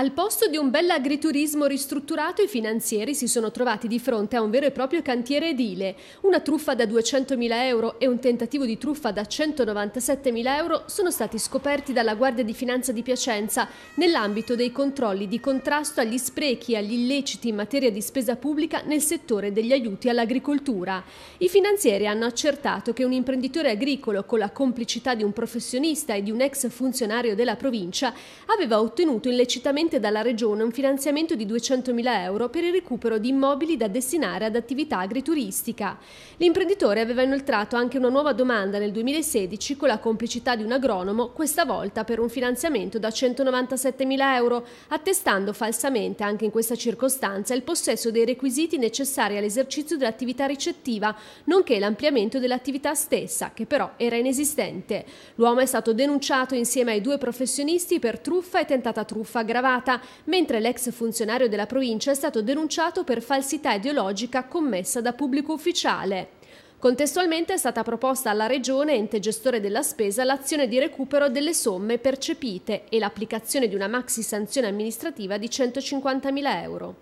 Al posto di un bel agriturismo ristrutturato, i finanzieri si sono trovati di fronte a un vero e proprio cantiere edile. Una truffa da 200.000 euro e un tentativo di truffa da 197.000 euro sono stati scoperti dalla Guardia di Finanza di Piacenza nell'ambito dei controlli di contrasto agli sprechi e agli illeciti in materia di spesa pubblica nel settore degli aiuti all'agricoltura. I finanzieri hanno accertato che un imprenditore agricolo, con la complicità di un professionista e di un ex funzionario della provincia, aveva ottenuto illecitamente attualmente dalla Regione un finanziamento di 200.000 euro per il recupero di immobili da destinare ad attività agrituristica. L'imprenditore aveva inoltrato anche una nuova domanda nel 2016 con la complicità di un agronomo, questa volta per un finanziamento da 197.000 euro, attestando falsamente anche in questa circostanza il possesso dei requisiti necessari all'esercizio dell'attività ricettiva, nonché l'ampliamento dell'attività stessa, che però era inesistente. L'uomo è stato denunciato insieme ai due professionisti per truffa e tentata truffa aggravata reiterata, mentre l'ex funzionario della provincia è stato denunciato per falsità ideologica commessa da pubblico ufficiale. Contestualmente è stata proposta alla Regione, ente gestore della spesa, l'azione di recupero delle somme percepite e l'applicazione di una maxi sanzione amministrativa di 150.000 euro.